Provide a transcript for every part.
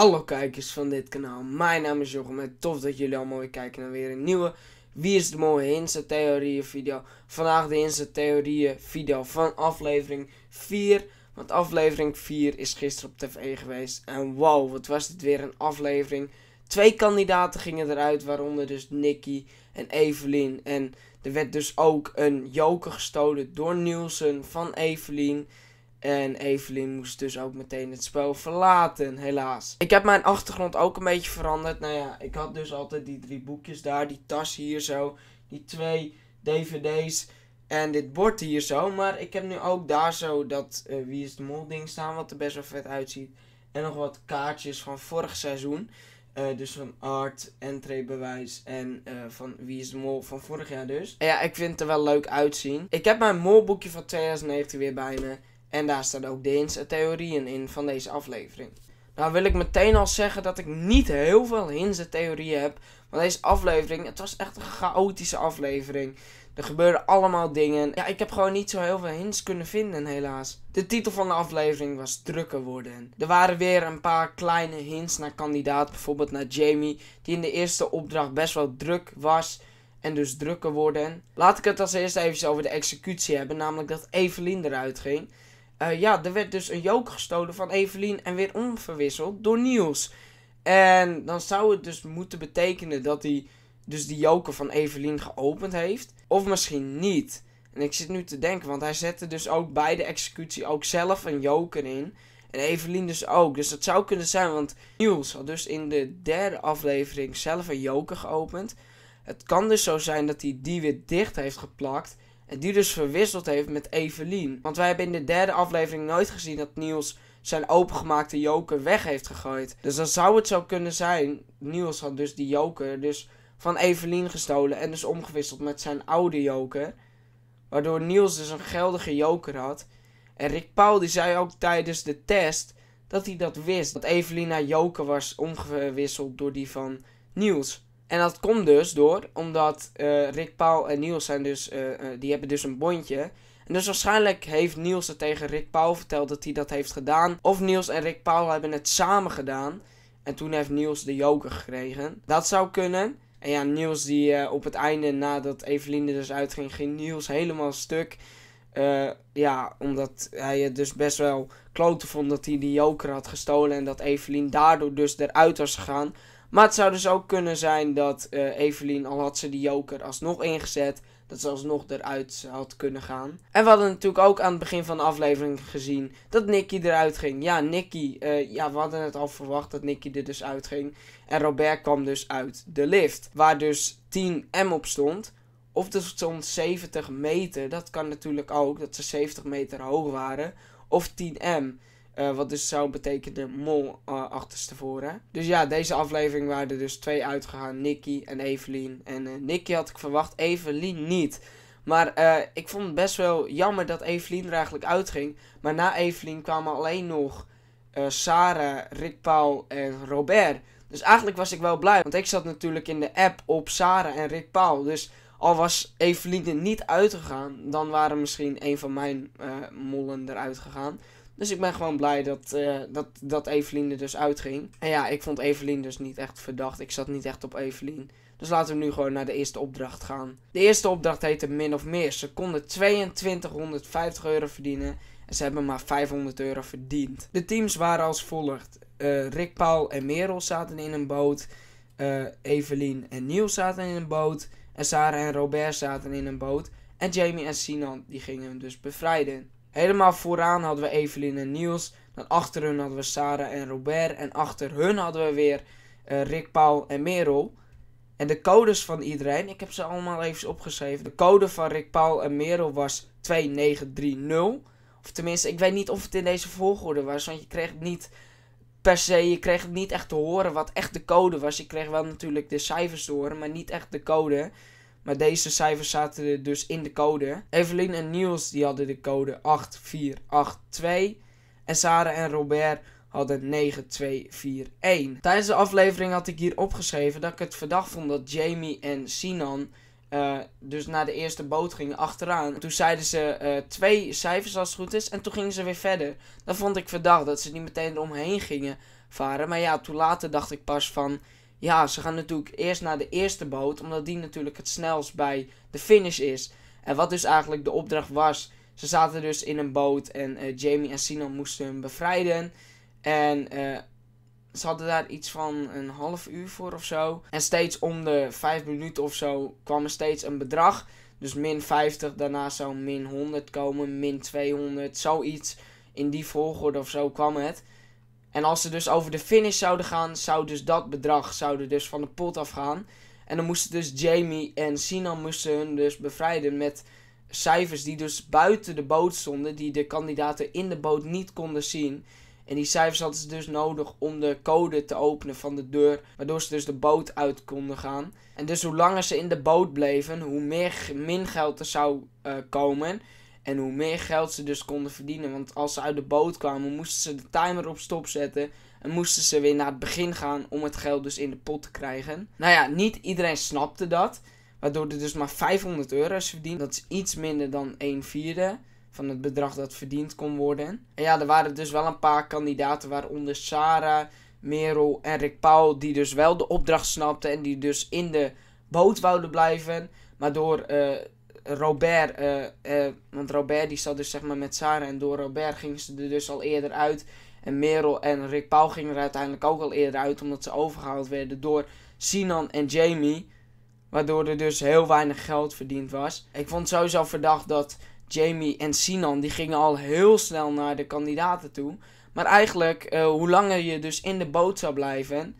Hallo kijkers van dit kanaal, mijn naam is Jochem en tof dat jullie allemaal weer kijken naar weer een nieuwe Wie is de mooie Insta Theorieën video. Vandaag de Insta Theorieën video van aflevering 4, want aflevering 4 is gisteren op tv geweest. En wow, wat was dit weer een aflevering. Twee kandidaten gingen eruit, waaronder dus Nicky en Evelien. En er werd dus ook een joker gestolen door Nielsen van Evelien. En Evelyn moest dus ook meteen het spel verlaten, helaas. Ik heb mijn achtergrond ook een beetje veranderd. Nou ja, ik had dus altijd die drie boekjes daar, die tas hier zo, die twee dvd's en dit bord hier zo. Maar ik heb nu ook daar zo dat eh, Wie is de Mol ding staan, wat er best wel vet uitziet. En nog wat kaartjes van vorig seizoen. Eh, dus van art, entreebewijs en eh, van wie is de mol van vorig jaar dus. En ja, ik vind het er wel leuk uitzien. Ik heb mijn molboekje van 2019 weer bij me. En daar staan ook de eh, theorieën in van deze aflevering. Nou wil ik meteen al zeggen dat ik niet heel veel hints theorieën heb. Want deze aflevering, het was echt een chaotische aflevering. Er gebeurden allemaal dingen. Ja, ik heb gewoon niet zo heel veel hints kunnen vinden, helaas. De titel van de aflevering was Drukker worden. Er waren weer een paar kleine hints naar kandidaat, bijvoorbeeld naar Jamie, die in de eerste opdracht best wel druk was en dus drukker worden. Laat ik het als eerst even over de executie hebben, namelijk dat Evelien eruit ging. Eh, ja, er werd dus een joker gestolen van Evelien en weer onverwisseld door Niels. En dan zou het dus moeten betekenen dat hij dus die joker van Evelien geopend heeft. Of misschien niet. En ik zit nu te denken, want hij zette dus ook bij de executie ook zelf een joker in. En Evelien dus ook. Dus dat zou kunnen zijn, want Niels had dus in de derde aflevering zelf een joker geopend. Het kan dus zo zijn dat hij die weer dicht heeft geplakt. En die dus verwisseld heeft met Evelien. Want wij hebben in de derde aflevering nooit gezien dat Niels zijn opengemaakte joker weg heeft gegooid. Dus dan zou het zo kunnen zijn, Niels had dus die joker dus van Evelien gestolen en dus omgewisseld met zijn oude joker. Waardoor Niels dus een geldige joker had. En Rick Paul die zei ook tijdens de test dat hij dat wist. Dat Evelien haar joker was omgewisseld door die van Niels. En dat komt dus door, omdat eh, Rick Paul en Niels zijn dus, eh, eh, die hebben dus een bondje. En dus waarschijnlijk heeft Niels het tegen Rick Paul verteld dat hij dat heeft gedaan. Of Niels en Rick Paul hebben het samen gedaan. En toen heeft Niels de joker gekregen. Dat zou kunnen. En ja, Niels die op het einde, nadat Evelien er dus uitging, ging Niels helemaal stuk. ja, omdat hij het dus best wel klote vond dat hij die joker had gestolen. En dat Evelien daardoor dus eruit was gegaan. Maar het zou dus ook kunnen zijn dat uh, Evelien, al had ze die joker alsnog ingezet, dat ze alsnog eruit had kunnen gaan. En we hadden natuurlijk ook aan het begin van de aflevering gezien dat Nicky eruit ging. Ja, Nicky, eh, ja, we hadden het al verwacht dat Nicky er dus uit ging. En Robert kwam dus uit de lift, waar dus 10M op stond. Of er stond 70 meter, dat kan natuurlijk ook, dat ze 70 meter hoog waren. Of 10M. Eh, wat dus zou betekenen mol uh, achterstevoren. Dus ja, deze aflevering waren er dus twee uitgegaan. Nikki en Evelien. En uh, eh, Nicky had ik verwacht, Evelien niet. Maar ik vond het best wel jammer dat Evelien er eigenlijk uitging. Maar na Evelien kwamen alleen nog Sarah, Rick Paul en Robert. Dus eigenlijk was ik wel blij. Want ik zat natuurlijk in de app op Sarah en Rick Paul. Dus al was Evelien er niet uitgegaan, dan waren misschien een van mijn mollen eruit gegaan. Dus ik ben gewoon blij dat, eh, dat, dat Evelien er dus uitging. En ja, ik vond Evelien dus niet echt verdacht. Ik zat niet echt op Evelien. Dus laten we nu gewoon naar de eerste opdracht gaan. De eerste opdracht heette Min of Meer. Ze konden 2250 euro verdienen. En ze hebben maar 500 euro verdiend. De teams waren als volgt. Eh, Rick, Paul en Merel zaten in een boot. Uh, Evelien en Niels zaten in een boot. En Sarah en Robert zaten in een boot. En Jamie en Sinan die gingen hem dus bevrijden. Helemaal vooraan hadden we Evelien en Niels. Dan achter hun hadden we Sarah en Robert. En achter hun hadden we weer eh, Rick, Paul en Merel. En de codes van iedereen, ik heb ze allemaal even opgeschreven. De code van Rick, Paul en Merel was 2930. Of tenminste, ik weet niet of het in deze volgorde was. Want je kreeg het niet per se, je kreeg het niet echt te horen wat echt de code was. Je kreeg wel natuurlijk de cijfers te horen, maar niet echt de code. Maar deze cijfers zaten dus in de code. Evelien en Niels die hadden de code 8482. En Sarah en Robert hadden 9241. Tijdens de aflevering had ik hier opgeschreven dat ik het verdacht vond dat Jamie en Sinan eh, dus naar de eerste boot gingen achteraan. Toen zeiden ze eh, twee cijfers als het goed is. En toen gingen ze weer verder. Dan vond ik verdacht dat ze niet meteen eromheen gingen varen. Maar ja, toen later dacht ik pas van. Ja, ze gaan natuurlijk eerst naar de eerste boot, omdat die natuurlijk het snelst bij de finish is. En wat dus eigenlijk de opdracht was. Ze zaten dus in een boot en uh, Jamie en Sinan moesten hem bevrijden. En eh, ze hadden daar iets van een half uur voor of zo. En steeds om de vijf minuten of zo kwam er steeds een bedrag. Dus min 50, daarna zou min 100 komen, min 200, zoiets. In die volgorde of zo kwam het. En als ze dus over de finish zouden gaan, zou dus dat bedrag zouden dus van de pot afgaan. En dan moesten dus Jamie en Sinan moesten hun dus bevrijden met cijfers die dus buiten de boot stonden, die de kandidaten in de boot niet konden zien. En die cijfers hadden ze dus nodig om de code te openen van de deur, waardoor ze dus de boot uit konden gaan. En dus hoe langer ze in de boot bleven, hoe meer min geld er zou eh, komen. En hoe meer geld ze dus konden verdienen. Want als ze uit de boot kwamen, moesten ze de timer op stop zetten. En moesten ze weer naar het begin gaan om het geld dus in de pot te krijgen. Nou ja, niet iedereen snapte dat. Waardoor er dus maar 500 euro euro's verdiend. Dat is iets minder dan 1 vierde van het bedrag dat verdiend kon worden. En ja, er waren dus wel een paar kandidaten, waaronder Sarah, Merel en Rick Paul, die dus wel de opdracht snapten en die dus in de boot wouden blijven. Maar door eh, Robert, eh, eh, want Robert die zat dus zeg maar met Sarah en door Robert gingen ze er dus al eerder uit. En Merel en Rick Paul gingen er uiteindelijk ook al eerder uit, omdat ze overgehaald werden door Sinan en Jamie. Waardoor er dus heel weinig geld verdiend was. Ik vond sowieso verdacht dat Jamie en Sinan, die gingen al heel snel naar de kandidaten toe. Maar eigenlijk, eh, hoe langer je dus in de boot zou blijven,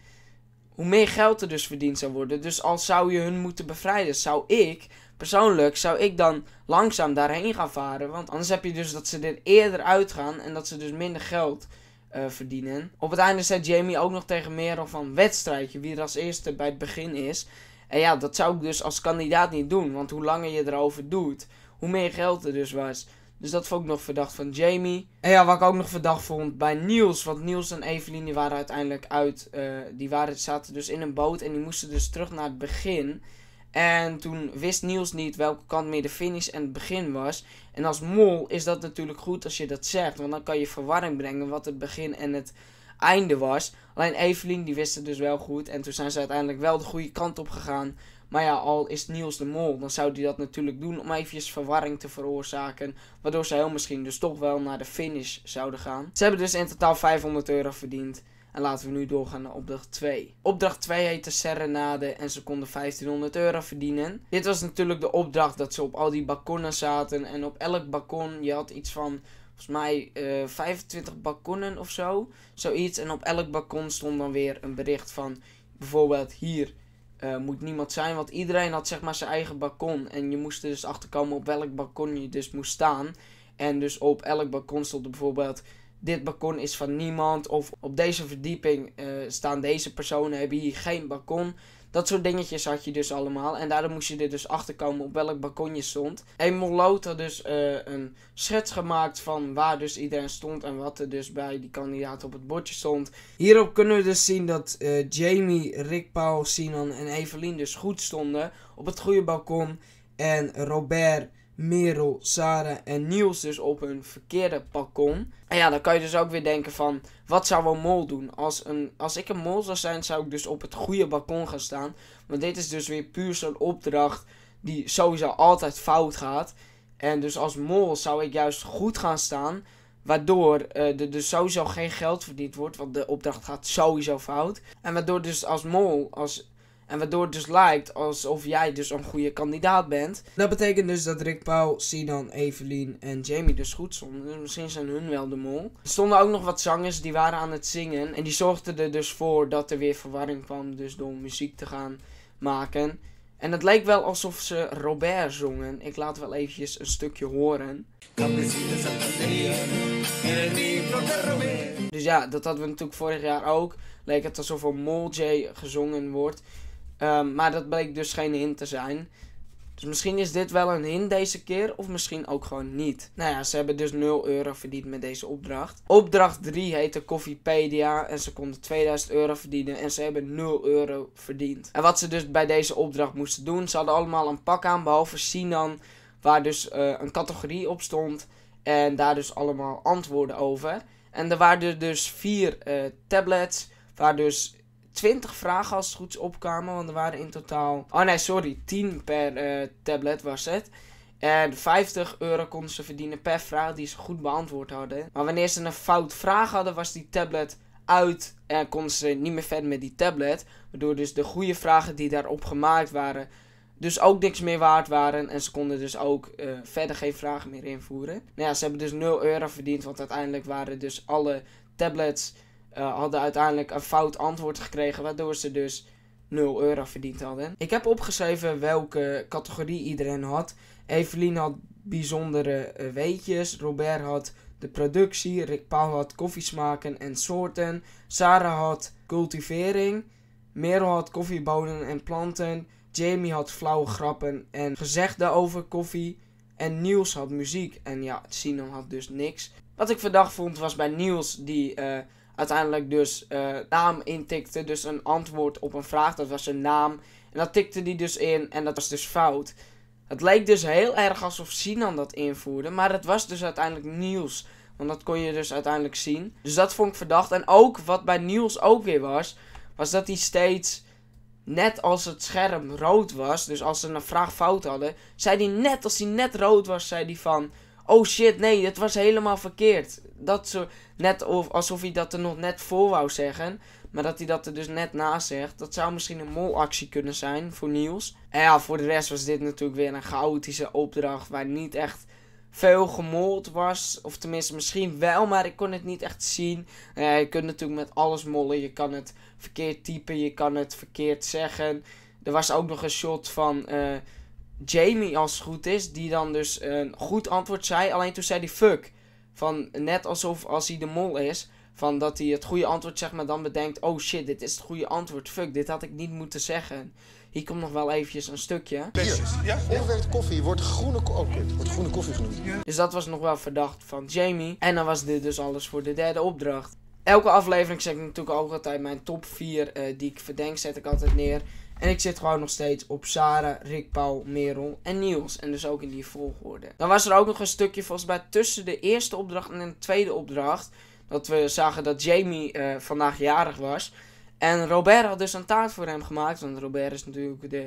hoe meer geld er dus verdiend zou worden. Dus al zou je hun moeten bevrijden, zou ik Persoonlijk zou ik dan langzaam daarheen gaan varen. Want anders heb je dus dat ze er eerder uitgaan en dat ze dus minder geld eh, verdienen. Op het einde zei Jamie ook nog tegen Merel van wedstrijdje, wie er als eerste bij het begin is. En ja, dat zou ik dus als kandidaat niet doen. Want hoe langer je erover doet, hoe meer geld er dus was. Dus dat vond ik nog verdacht van Jamie. En ja, wat ik ook nog verdacht vond bij Niels. Want Niels en Evelien die waren uiteindelijk uit. Eh, die waren, zaten dus in een boot en die moesten dus terug naar het begin. En toen wist Niels niet welke kant meer de finish en het begin was. En als mol is dat natuurlijk goed als je dat zegt. Want dan kan je verwarring brengen wat het begin en het einde was. Alleen Evelien die wist het dus wel goed. En toen zijn ze uiteindelijk wel de goede kant op gegaan. Maar ja, al is Niels de mol, dan zou hij dat natuurlijk doen om eventjes verwarring te veroorzaken. Waardoor ze heel misschien dus toch wel naar de finish zouden gaan. Ze hebben dus in totaal 500 euro verdiend. En laten we nu doorgaan naar opdracht 2. Opdracht 2 heette Serenade en ze konden 1500 euro verdienen. Dit was natuurlijk de opdracht dat ze op al die balkonnen zaten. En op elk balkon, je had iets van volgens mij 25 eh, balkonnen of zo. Zoiets. En op elk balkon stond dan weer een bericht van bijvoorbeeld hier eh, moet niemand zijn. Want iedereen had zeg maar zijn eigen balkon. En je moest er dus achterkomen op welk balkon je dus moest staan. En dus op elk balkon stond er bijvoorbeeld dit balkon is van niemand. Of op deze verdieping eh, staan deze personen, hebben hier geen balkon. Dat soort dingetjes had je dus allemaal. En daardoor moest je er dus achter komen op welk balkon je stond. En Molot had dus eh, een schets gemaakt van waar dus iedereen stond. En wat er dus bij die kandidaat op het bordje stond. Hierop kunnen we dus zien dat eh, Jamie, Rick, Paul, Sinan en Evelien dus goed stonden. Op het goede balkon. En Robert Merel, Sara en Niels dus op hun verkeerde balkon. En ja, dan kan je dus ook weer denken van, wat zou een mol doen? Als, een, als ik een mol zou zijn, zou ik dus op het goede balkon gaan staan. Want dit is dus weer puur zo'n opdracht die sowieso altijd fout gaat. En dus als mol zou ik juist goed gaan staan. Waardoor eh, er dus sowieso geen geld verdiend wordt, want de opdracht gaat sowieso fout. En waardoor dus als mol, als en waardoor het dus lijkt alsof jij dus een goede kandidaat bent. Dat betekent dus dat Rick Paul, Sinan, Evelien en Jamie dus goed stonden. Dus misschien zijn hun wel de mol. Er stonden ook nog wat zangers die waren aan het zingen. En die zorgden er dus voor dat er weer verwarring kwam. Dus door muziek te gaan maken. En het leek wel alsof ze Robert zongen. Ik laat wel eventjes een stukje horen. Dus ja, dat hadden we natuurlijk vorig jaar ook. Leek het alsof een Mol J gezongen wordt. Ehm, maar dat bleek dus geen hint te zijn. Dus misschien is dit wel een hint deze keer, of misschien ook gewoon niet. Nou ja, ze hebben dus 0 euro verdiend met deze opdracht. Opdracht 3 heette Coffeepedia en ze konden 2000 euro verdienen en ze hebben 0 euro verdiend. En wat ze dus bij deze opdracht moesten doen, ze hadden allemaal een pak aan, behalve Sinan, waar dus eh, een categorie op stond en daar dus allemaal antwoorden over. En er waren dus vier eh, tablets, waar dus 20 vragen als het goed opkwamen. Want er waren in totaal. Oh nee, sorry. 10 per eh, tablet was het. En 50 euro konden ze verdienen per vraag die ze goed beantwoord hadden. Maar wanneer ze een fout vraag hadden, was die tablet uit en konden ze niet meer verder met die tablet. Waardoor dus de goede vragen die daarop gemaakt waren, dus ook niks meer waard waren. En ze konden dus ook eh, verder geen vragen meer invoeren. Nou ja, ze hebben dus 0 euro verdiend, want uiteindelijk waren dus alle tablets eh, hadden uiteindelijk een fout antwoord gekregen, waardoor ze dus 0 euro verdiend hadden. Ik heb opgeschreven welke categorie iedereen had. Evelien had bijzondere eh, weetjes, Robert had de productie, Rick Paul had koffiesmaken en soorten, Sarah had cultivering, Merel had koffiebonen en planten, Jamie had flauwe grappen en gezegden over koffie. En Niels had muziek. En ja, Sinan had dus niks. Wat ik verdacht vond was bij Niels die eh, uiteindelijk dus eh, naam intikte. Dus een antwoord op een vraag, dat was zijn naam. En dat tikte die dus in en dat was dus fout. Het leek dus heel erg alsof Sinan dat invoerde, maar het was dus uiteindelijk Niels. Want dat kon je dus uiteindelijk zien. Dus dat vond ik verdacht. En ook wat bij Niels ook weer was, was dat hij steeds, net als het scherm rood was, dus als ze een vraag fout hadden, zei hij net als hij net rood was, zei hij van oh shit, nee, het was helemaal verkeerd. Dat soort, net alsof hij dat er nog net voor wou zeggen. Maar dat hij dat er dus net na zegt. Dat zou misschien een molactie kunnen zijn voor Niels. En ja, voor de rest was dit natuurlijk weer een chaotische opdracht. Waar niet echt veel gemold was. Of tenminste, misschien wel, maar ik kon het niet echt zien. je kunt natuurlijk met alles mollen. Je kan het verkeerd typen, je kan het verkeerd zeggen. Er was ook nog een shot van... Eh, Jamie, als het goed is, die dan dus een goed antwoord zei. Alleen toen zei hij fuck. Van net alsof als hij de mol is, van dat hij het goede antwoord zeg maar dan bedenkt. Oh shit, dit is het goede antwoord. Fuck, dit had ik niet moeten zeggen. Hier komt nog wel eventjes een stukje. Hier, ja? koffie wordt groene, ko oh, wordt groene koffie genoemd. Dus dat was nog wel verdacht van Jamie. En dan was dit dus alles voor de derde opdracht. Elke aflevering zet ik natuurlijk ook altijd mijn top 4 eh, die ik verdenk, zet ik altijd neer. En ik zit gewoon nog steeds op Sarah, Rick Paul, Merel en Niels. En dus ook in die volgorde. Dan was er ook nog een stukje volgens mij tussen de eerste opdracht en de tweede opdracht. Dat we zagen dat Jamie eh, vandaag jarig was. En Robert had dus een taart voor hem gemaakt. Want Robert is natuurlijk de,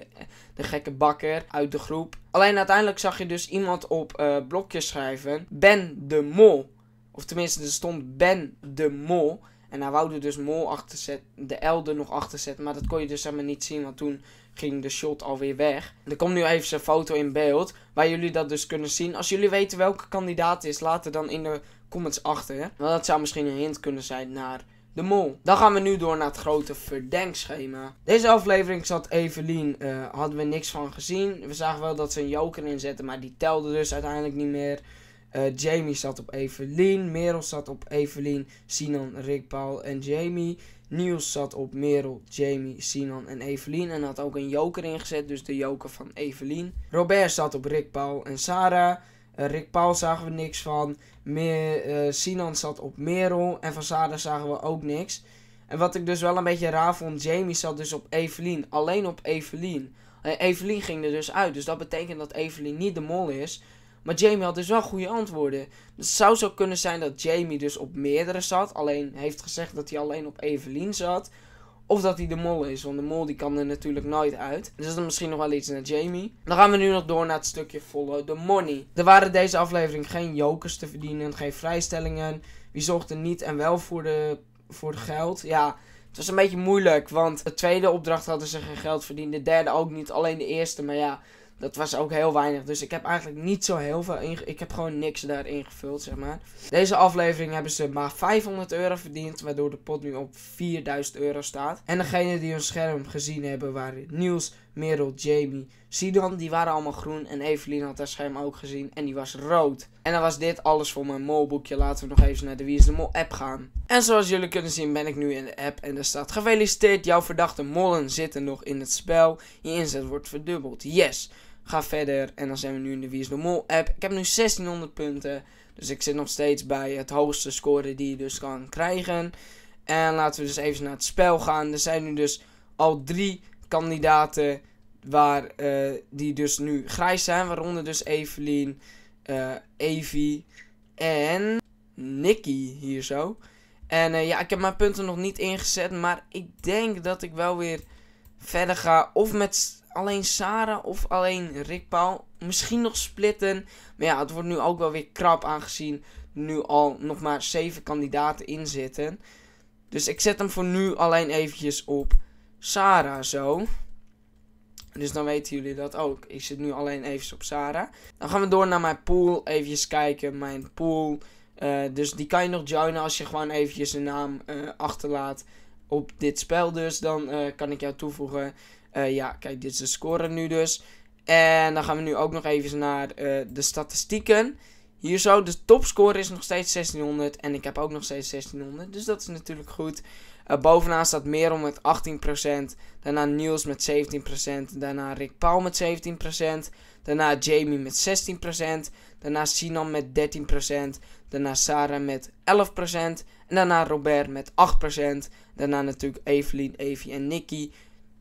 de gekke bakker uit de groep. Alleen uiteindelijk zag je dus iemand op uh, blokjes schrijven. Ben de Mol. Of tenminste, er stond Ben de Mol. En hij wou dus Mol achter zetten, de L nog achter zetten. Maar dat kon je dus helemaal niet zien, want toen ging de shot alweer weg. Er komt nu even zijn foto in beeld, waar jullie dat dus kunnen zien. Als jullie weten welke kandidaat is, laat het dan in de comments achter. Want dat zou misschien een hint kunnen zijn naar de mol. Dan gaan we nu door naar het grote verdenkschema. Deze aflevering zat Evelien, uh, hadden we niks van gezien. We zagen wel dat ze een joker inzetten, maar die telde dus uiteindelijk niet meer. Eh, Jamie zat op Evelien. Merel zat op Evelien, Sinan, Rick, Paul en Jamie. Niels zat op Merel, Jamie, Sinan en Evelien. En had ook een joker ingezet, dus de joker van Evelien. Robert zat op Rick, Paul en Sarah. Uh, Rick Paul zagen we niks van. Eh, Sinan zat op Merel. En van Sarah zagen we ook niks. En wat ik dus wel een beetje raar vond, Jamie zat dus op Evelien. Alleen op Evelien. Uh, Evelien ging er dus uit. Dus dat betekent dat Evelien niet de mol is. Maar Jamie had dus wel goede antwoorden. Dus het zou zo kunnen zijn dat Jamie dus op meerdere zat. Alleen heeft gezegd dat hij alleen op Evelien zat. Of dat hij de mol is, want de mol die kan er natuurlijk nooit uit. Dus dat is misschien nog wel iets naar Jamie. Dan gaan we nu nog door naar het stukje Follow the Money. Er waren deze aflevering geen jokers te verdienen, geen vrijstellingen. Wie er niet en wel voor, de, voor het geld? Ja, het was een beetje moeilijk, want de tweede opdracht hadden ze geen geld verdiend. De derde ook niet, alleen de eerste. Maar ja, dat was ook heel weinig. Dus ik heb eigenlijk niet zo heel veel. Ik heb gewoon niks daarin gevuld, zeg maar. Deze aflevering hebben ze maar 500 euro verdiend. Waardoor de pot nu op 4000 euro staat. En degene die hun scherm gezien hebben waren Niels, Merel, Jamie, Sidon. Die waren allemaal groen. En Evelien had haar scherm ook gezien. En die was rood. En dan was dit alles voor mijn molboekje. Laten we nog even naar de Wie is de Mol app gaan. En zoals jullie kunnen zien ben ik nu in de app. En er staat gefeliciteerd. Jouw verdachte mollen zitten nog in het spel. Je inzet wordt verdubbeld. Yes. Ga verder. En dan zijn we nu in de Wie is de Mol app. Ik heb nu 1600 punten. Dus ik zit nog steeds bij het hoogste score die je dus kan krijgen. En laten we dus even naar het spel gaan. Er zijn nu dus al drie kandidaten waar, eh, die dus nu grijs zijn. Waaronder dus Evelien, uh, Evie en Nikki hier zo. En eh, ja, ik heb mijn punten nog niet ingezet. Maar ik denk dat ik wel weer verder ga. Of met alleen Sarah of alleen Rick Paul. Misschien nog splitten. Maar ja, het wordt nu ook wel weer krap aangezien nu al nog maar zeven kandidaten in zitten. Dus ik zet hem voor nu alleen eventjes op Sarah zo. Dus dan weten jullie dat ook. Ik zit nu alleen even op Sarah. Dan gaan we door naar mijn pool. Even kijken, mijn pool. Eh, dus die kan je nog joinen als je gewoon eventjes een naam eh, achterlaat op dit spel dus. Dan eh, kan ik jou toevoegen. Eh, ja, kijk, dit is de score nu dus. En dan gaan we nu ook nog even naar eh, de statistieken. Hier zo, de topscore is nog steeds 1600 en ik heb ook nog steeds 1600, dus dat is natuurlijk goed. Eh, bovenaan staat Merel met 18%, daarna Niels met 17%, daarna Rick Paul met 17%, daarna Jamie met 16%, daarna Sinan met 13%, daarna Sarah met 11% en daarna Robert met 8%, daarna natuurlijk Evelien, Evie en Nicky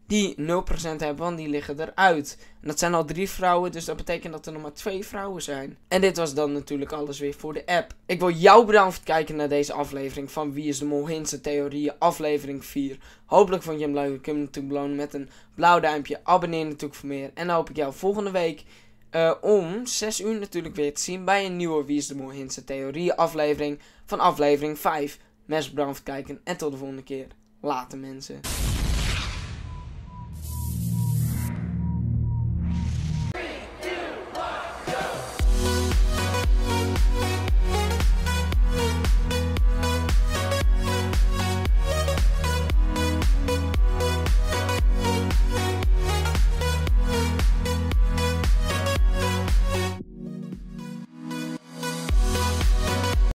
die 0% hebben, want die liggen eruit. En dat zijn al drie vrouwen, dus dat betekent dat er nog maar twee vrouwen zijn. En dit was dan natuurlijk alles weer voor de app. Ik wil jou bedanken voor het kijken naar deze aflevering van Wie is de Mol Theorieën, aflevering 4. Hopelijk vond je hem leuk. Ik hem natuurlijk belonen met een blauw duimpje. Abonneer natuurlijk voor meer. En dan hoop ik jou volgende week eh, om 6 uur natuurlijk weer te zien bij een nieuwe Wie is de Mol Theorie? Theorieën aflevering van aflevering 5. Mensen bedankt voor het kijken en tot de volgende keer. Later mensen.